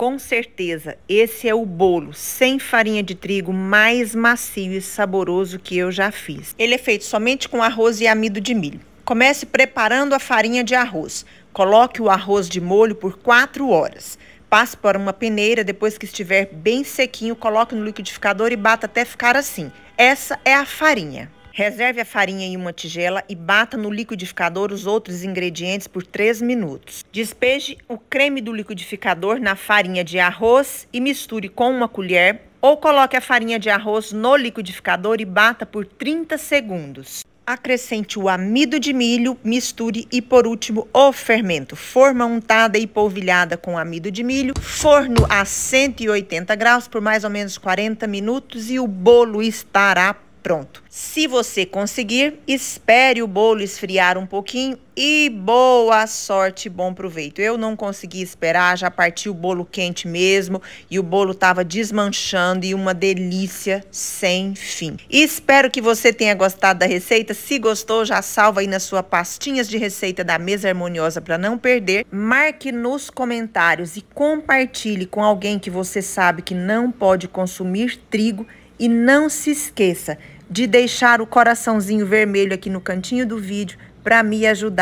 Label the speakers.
Speaker 1: Com certeza, esse é o bolo sem farinha de trigo mais macio e saboroso que eu já fiz. Ele é feito somente com arroz e amido de milho. Comece preparando a farinha de arroz. Coloque o arroz de molho por 4 horas. Passe por uma peneira, depois que estiver bem sequinho, coloque no liquidificador e bata até ficar assim. Essa é a farinha. Reserve a farinha em uma tigela e bata no liquidificador os outros ingredientes por 3 minutos. Despeje o creme do liquidificador na farinha de arroz e misture com uma colher ou coloque a farinha de arroz no liquidificador e bata por 30 segundos. Acrescente o amido de milho, misture e, por último, o fermento. Forma untada e polvilhada com amido de milho. Forno a 180 graus por mais ou menos 40 minutos e o bolo estará pronto pronto. Se você conseguir, espere o bolo esfriar um pouquinho e boa sorte, bom proveito. Eu não consegui esperar, já parti o bolo quente mesmo e o bolo tava desmanchando e uma delícia sem fim. Espero que você tenha gostado da receita. Se gostou, já salva aí na sua pastinhas de receita da mesa harmoniosa para não perder. Marque nos comentários e compartilhe com alguém que você sabe que não pode consumir trigo e não se esqueça de deixar o coraçãozinho vermelho aqui no cantinho do vídeo para me ajudar.